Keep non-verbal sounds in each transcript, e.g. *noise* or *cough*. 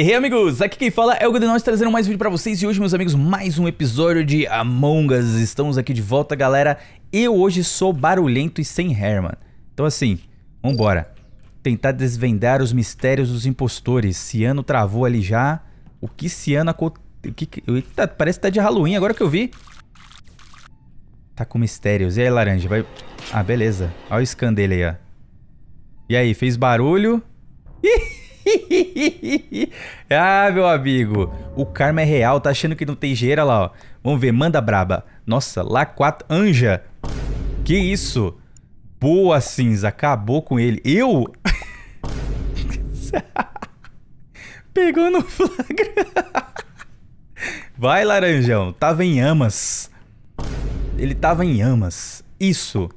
E hey, amigos, aqui quem fala é o Godenós trazendo mais vídeo pra vocês e hoje, meus amigos, mais um episódio de Among Us. Estamos aqui de volta, galera. Eu hoje sou barulhento e sem hair, mano. Então assim, vambora. Tentar desvendar os mistérios dos impostores. Ciano travou ali já. O que Ciano... aconteceu? O que... Eita, parece que tá de Halloween agora que eu vi. Tá com mistérios. E aí, laranja? Vai... Ah, beleza. Olha o scan dele aí, ó. E aí, fez barulho? Ih! *laughs* ah, meu amigo. O karma é real. Tá achando que não tem gera lá, ó. Vamos ver. Manda braba. Nossa, lá quatro. Anja. Que isso? Boa, cinza. Acabou com ele. Eu? *laughs* Pegou no flagra. Vai, laranjão. Tava em amas. Ele tava em amas. Isso.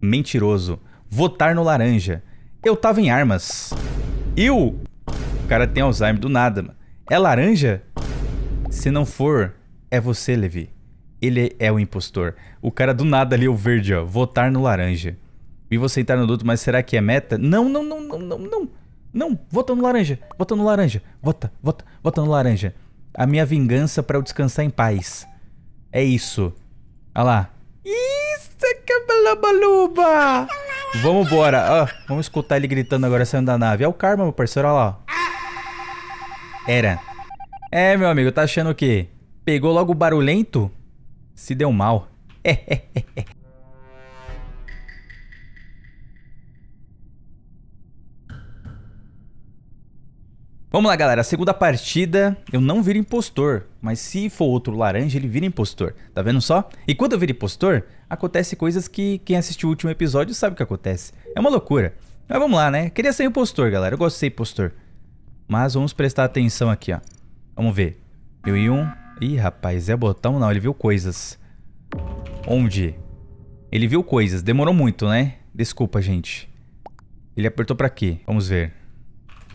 Mentiroso. Votar no laranja. Eu tava em armas. E o cara tem Alzheimer do nada, mano. É laranja? Se não for, é você, Levi. Ele é o impostor. O cara do nada ali, é o verde, ó. Votar no laranja. E você entrar no duto, mas será que é meta? Não, não, não, não, não, não. Não, vota no laranja. Vota no laranja. Vota, vota, vota no laranja. A minha vingança para eu descansar em paz. É isso. Olha lá. Isso, baluba. Vamos embora. Ah, vamos escutar ele gritando agora saindo da nave. É o Karma, meu parceiro. Olha lá. Era. É, meu amigo, tá achando o quê? Pegou logo barulhento? Se deu mal. *laughs* Vamos lá, galera. A segunda partida, eu não viro impostor. Mas se for outro laranja, ele vira impostor. Tá vendo só? E quando eu viro impostor, acontece coisas que quem assistiu o último episódio sabe o que acontece. É uma loucura. Mas vamos lá, né? Queria ser impostor, galera. Eu gosto de ser impostor. Mas vamos prestar atenção aqui, ó. Vamos ver. Eu e um... Ih, rapaz, é botão não. Ele viu coisas. Onde? Ele viu coisas. Demorou muito, né? Desculpa, gente. Ele apertou pra quê? Vamos ver.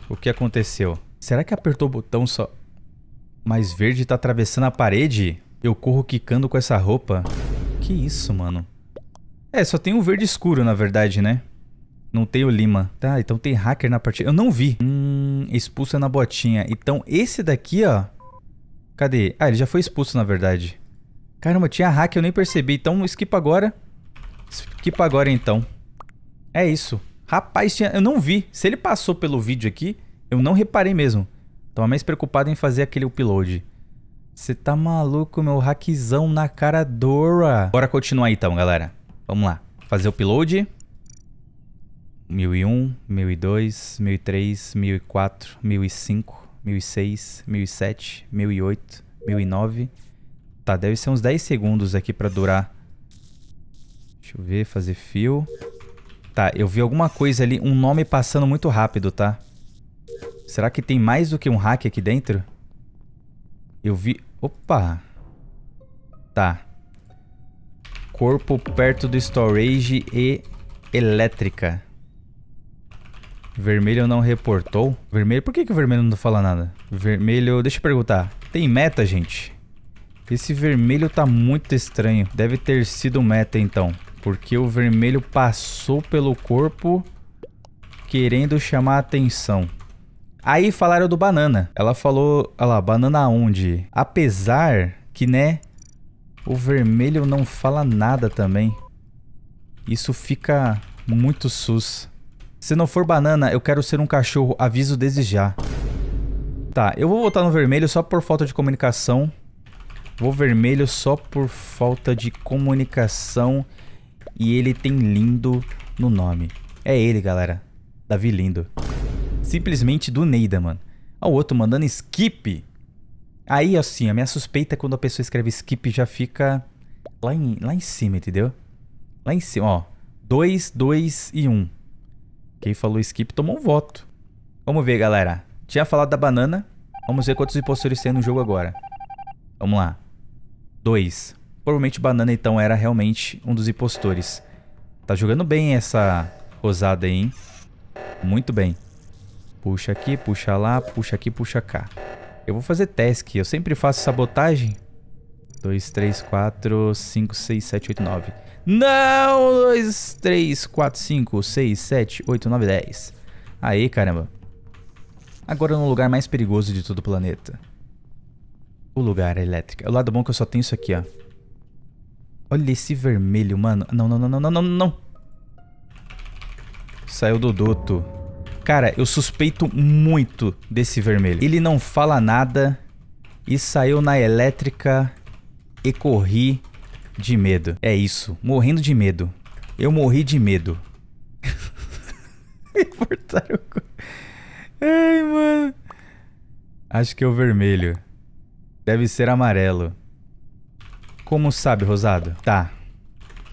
O que aconteceu? Será que apertou o botão só? Mas verde tá atravessando a parede? Eu corro quicando com essa roupa? Que isso, mano? É, só tem o um verde escuro, na verdade, né? Não tem o Lima. Tá, então tem hacker na partida. Eu não vi. Hum, expulsa é na botinha. Então esse daqui, ó. Cadê? Ah, ele já foi expulso, na verdade. Caramba, tinha hacker eu nem percebi. Então skip agora. Skip agora, então. É isso. Rapaz, tinha... eu não vi. Se ele passou pelo vídeo aqui, eu não reparei mesmo. Tava mais preocupado em fazer aquele upload. Você tá maluco, meu hackzão na cara Dora. Bora continuar então, galera. Vamos lá. Fazer o upload. 1001, 1002, 1003, 1004, 1005, 1006, 1007, 1008, 1009. Tá, deve ser uns 10 segundos aqui pra durar. Deixa eu ver, fazer fio. Tá, eu vi alguma coisa ali, um nome passando muito rápido, tá? Será que tem mais do que um hack aqui dentro? Eu vi... Opa! Tá. Corpo perto do storage e elétrica. Vermelho não reportou. Vermelho... Por que, que o vermelho não fala nada? Vermelho... Deixa eu perguntar. Tem meta, gente? Esse vermelho tá muito estranho. Deve ter sido meta, então. Porque o vermelho passou pelo corpo querendo chamar a atenção. Aí falaram do banana. Ela falou, olha lá, banana onde? Apesar que, né, o vermelho não fala nada também. Isso fica muito sus. Se não for banana, eu quero ser um cachorro, aviso desde já. Tá, eu vou voltar no vermelho só por falta de comunicação. Vou vermelho só por falta de comunicação. E ele tem lindo no nome. É ele, galera. Davi Lindo. Simplesmente do Neida, mano. Ó, o outro mandando skip. Aí, assim, a minha suspeita é quando a pessoa escreve skip já fica lá em, lá em cima, entendeu? Lá em cima, ó. 2, 2 e 1. Um. Quem falou skip tomou um voto. Vamos ver, galera. Tinha falado da banana. Vamos ver quantos impostores tem no jogo agora. Vamos lá. 2. Provavelmente banana, então, era realmente um dos impostores. Tá jogando bem essa rosada aí, hein? Muito bem. Puxa aqui, puxa lá, puxa aqui, puxa cá. Eu vou fazer task. Eu sempre faço sabotagem. 2, 3, 4, 5, 6, 7, 8, 9. Não! 2, 3, 4, 5, 6, 7, 8, 9, 10. Aê, caramba. Agora no lugar mais perigoso de todo o planeta. O lugar elétrico. É o lado bom é que eu só tenho isso aqui, ó. Olha esse vermelho, mano. Não, não, não, não, não, não, não. Saiu do duto. Cara, eu suspeito muito desse vermelho. Ele não fala nada e saiu na elétrica e corri de medo. É isso, morrendo de medo. Eu morri de medo. *laughs* Ai, mano. Acho que é o vermelho. Deve ser amarelo. Como sabe, Rosado? Tá.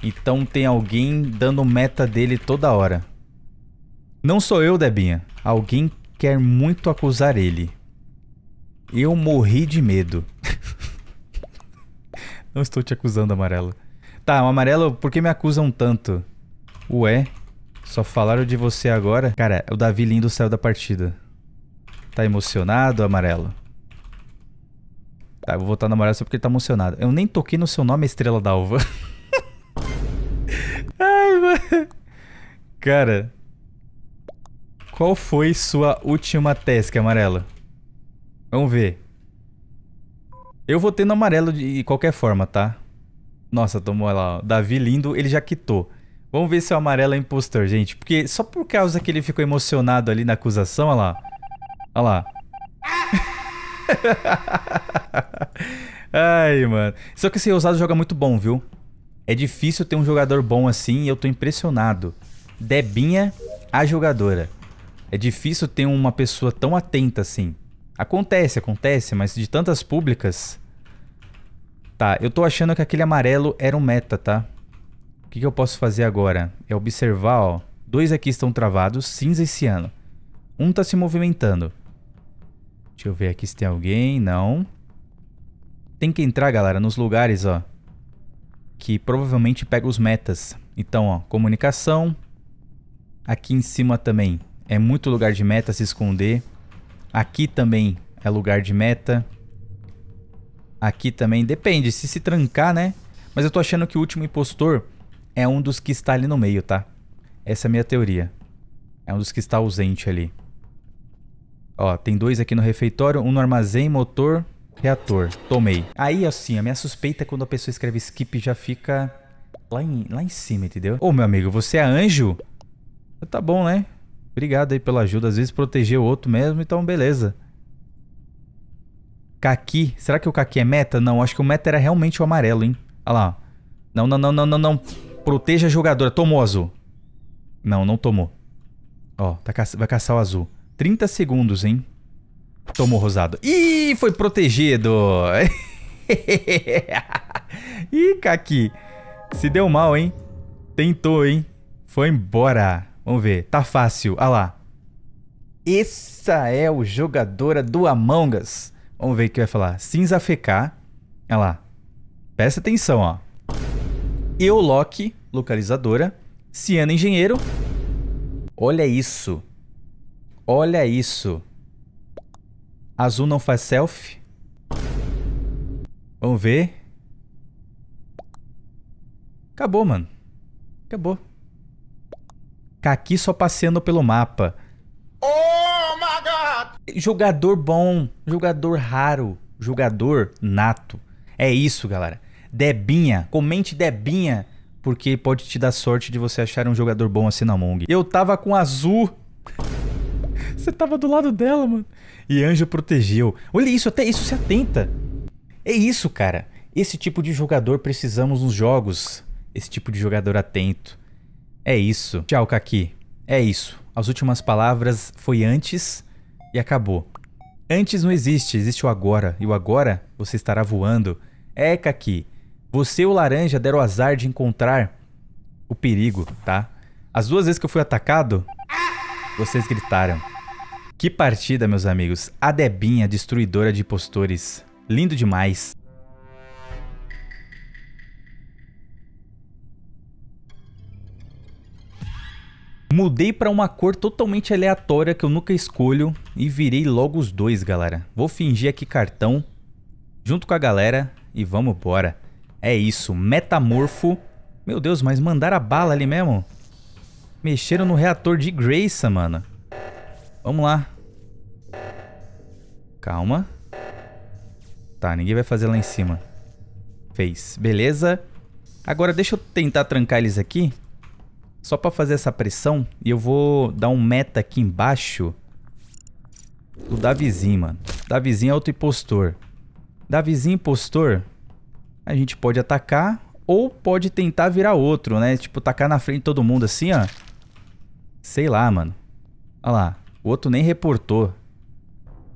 Então tem alguém dando meta dele toda hora. Não sou eu, Debinha. Alguém quer muito acusar ele. Eu morri de medo. *laughs* Não estou te acusando, amarelo. Tá, o amarelo, por que me acusam tanto? Ué, só falaram de você agora? Cara, é o Davi lindo saiu da partida. Tá emocionado, amarelo? Tá, eu vou votar no amarelo só porque ele tá emocionado. Eu nem toquei no seu nome, Estrela d'Alva. *laughs* Ai, mano. Cara, qual foi sua última task amarela? Vamos ver. Eu vou ter no amarelo de qualquer forma, tá? Nossa, tomou lá. Ó. Davi lindo, ele já quitou. Vamos ver se o amarelo é impostor, gente. Porque só por causa que ele ficou emocionado ali na acusação, olha lá. Olha lá. *laughs* Ai, mano. Só que esse ousado joga muito bom, viu? É difícil ter um jogador bom assim e eu tô impressionado. Debinha, a jogadora é difícil ter uma pessoa tão atenta assim. Acontece, acontece, mas de tantas públicas. Tá, eu tô achando que aquele amarelo era um meta, tá? O que, que eu posso fazer agora? É observar, ó. Dois aqui estão travados, cinza e ciano. Um tá se movimentando. Deixa eu ver aqui se tem alguém. Não. Tem que entrar, galera, nos lugares, ó. Que provavelmente pega os metas. Então, ó, comunicação. Aqui em cima também, é muito lugar de meta se esconder. Aqui também é lugar de meta. Aqui também depende, se se trancar, né? Mas eu tô achando que o último impostor é um dos que está ali no meio, tá? Essa é a minha teoria. É um dos que está ausente ali. Ó, tem dois aqui no refeitório, um no armazém, motor, reator. Tomei. Aí, assim, a minha suspeita é quando a pessoa escreve skip já fica lá em, lá em cima, entendeu? Ô, meu amigo, você é anjo? Tá bom, né? Obrigado aí pela ajuda. Às vezes proteger o outro mesmo, então beleza. Kaki. Será que o Kaki é meta? Não, acho que o meta era realmente o amarelo, hein? Olha lá. Não, não, não, não, não, não. Proteja a jogadora. Tomou azul. Não, não tomou. Ó, tá ca... vai caçar o azul. 30 segundos, hein? Tomou rosado. Ih, foi protegido. *laughs* Ih, Kaki. Se deu mal, hein? Tentou, hein? Foi embora. Vamos ver. Tá fácil. Ah lá. Essa é o jogadora do Among Us. Vamos ver o que vai falar. Cinza FK. Olha ah lá. Presta atenção, ó. Eu, Loki, localizadora. Ciana, engenheiro. Olha isso. Olha isso. Azul não faz selfie. Vamos ver. Acabou, mano. Acabou aqui só passeando pelo mapa. Oh my God! Jogador bom, jogador raro, jogador nato. É isso, galera. Debinha, comente Debinha, porque pode te dar sorte de você achar um jogador bom assim na Among. Eu tava com azul. *laughs* Você tava do lado dela, mano. E anjo protegeu. Olha isso, até isso se atenta. É isso, cara. Esse tipo de jogador precisamos nos jogos. Esse tipo de jogador atento. É isso. Tchau, Kaki. É isso. As últimas palavras foi antes e acabou. Antes não existe, existe o agora. E o agora você estará voando. É, Kaki. Você e o laranja deram o azar de encontrar o perigo, tá? As duas vezes que eu fui atacado, vocês gritaram. Que partida, meus amigos. A Debinha, destruidora de impostores. Lindo demais. Mudei para uma cor totalmente aleatória que eu nunca escolho e virei logo os dois, galera. Vou fingir aqui cartão junto com a galera e vamos embora. É isso, metamorfo. Meu Deus, mas mandaram a bala ali mesmo? Mexeram no reator de Graça, mano. Vamos lá. Calma. Tá, ninguém vai fazer lá em cima. Fez. Beleza. Agora deixa eu tentar trancar eles aqui. Só para fazer essa pressão, e eu vou dar um meta aqui embaixo do Davizinho, mano. Davizinho é outro impostor. Davizinho impostor, a gente pode atacar ou pode tentar virar outro, né? Tipo, tacar na frente de todo mundo assim, ó. Sei lá, mano. Olha lá, o outro nem reportou.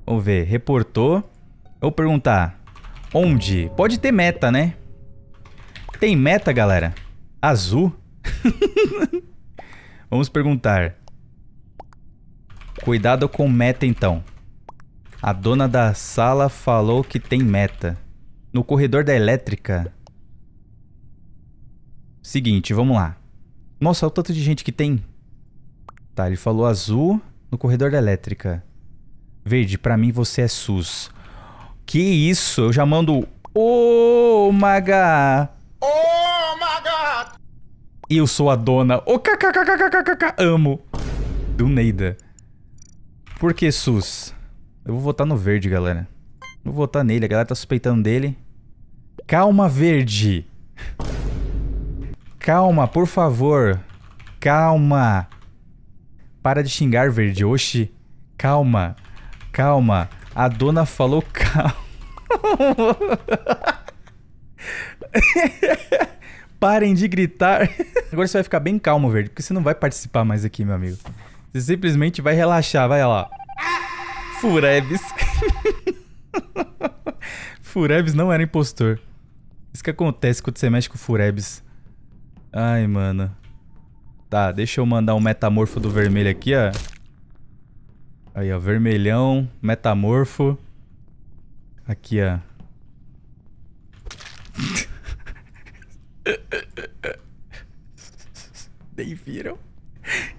Vamos ver, reportou. Vou perguntar, onde? Pode ter meta, né? Tem meta, galera? Azul. *laughs* Vamos perguntar. Cuidado com meta então. A dona da sala falou que tem meta. No corredor da elétrica. Seguinte, vamos lá. Nossa, olha o tanto de gente que tem. Tá, ele falou azul no corredor da elétrica. Verde, pra mim você é SUS. Que isso? Eu já mando... Ô, oh, Maga! Eu sou a dona. O kkkkkkkk. Amo. Do Neida. Por que SUS? Eu vou votar no verde, galera. Vou votar nele. A galera tá suspeitando dele. Calma, verde. Calma, por favor. Calma. Para de xingar, verde. Oxi. Calma. Calma. A dona falou *laughs* calma. *laughs* Parem de gritar. *laughs* Agora você vai ficar bem calmo, Verde, porque você não vai participar mais aqui, meu amigo. Você simplesmente vai relaxar, vai lá. Furebs. *laughs* Furebs não era impostor. Isso que acontece quando você mexe com Furebs. Ai, mano. Tá, deixa eu mandar um metamorfo do vermelho aqui, ó. Aí, ó, vermelhão, metamorfo. Aqui, ó. nem viram.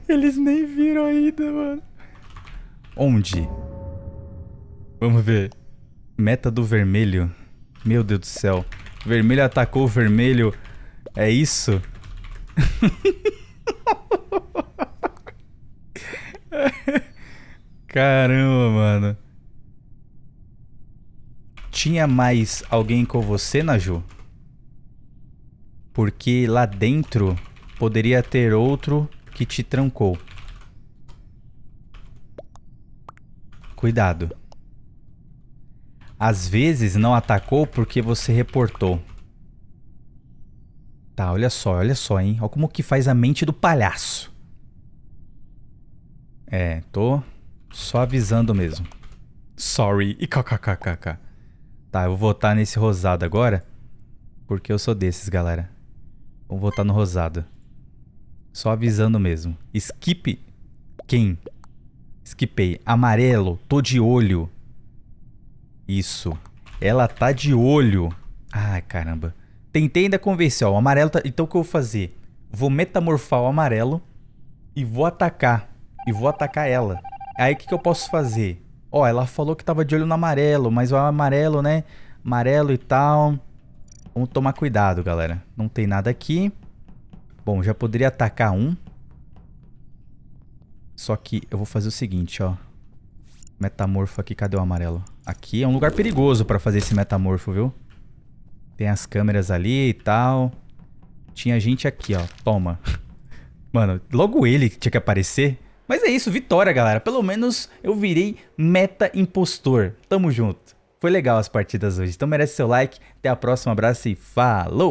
Eles nem viram ainda, mano. Onde? Vamos ver. Meta do vermelho. Meu Deus do céu. Vermelho atacou o vermelho. É isso? *laughs* Caramba, mano. Tinha mais alguém com você, Naju? Porque lá dentro Poderia ter outro que te trancou. Cuidado. Às vezes não atacou porque você reportou. Tá, olha só, olha só, hein? Olha como que faz a mente do palhaço. É, tô só avisando mesmo. Sorry e kkkk. Tá, eu vou votar nesse rosado agora. Porque eu sou desses, galera. Vou votar no rosado. Só avisando mesmo. Skip. Quem? Skipei. Amarelo. Tô de olho. Isso. Ela tá de olho. Ai, caramba. Tentei ainda convencer. Ó, o amarelo tá... Então o que eu vou fazer? Vou metamorfar o amarelo e vou atacar. E vou atacar ela. Aí o que, que eu posso fazer? Ó, ela falou que tava de olho no amarelo, mas o amarelo, né? Amarelo e tal. Vamos tomar cuidado, galera. Não tem nada aqui. Bom, já poderia atacar um. Só que eu vou fazer o seguinte, ó. Metamorfo aqui, cadê o amarelo? Aqui é um lugar perigoso pra fazer esse metamorfo, viu? Tem as câmeras ali e tal. Tinha gente aqui, ó. Toma. *laughs* Mano, logo ele tinha que aparecer. Mas é isso, vitória, galera. Pelo menos eu virei meta impostor. Tamo junto. Foi legal as partidas hoje. Então merece seu like. Até a próxima. Abraço e falou!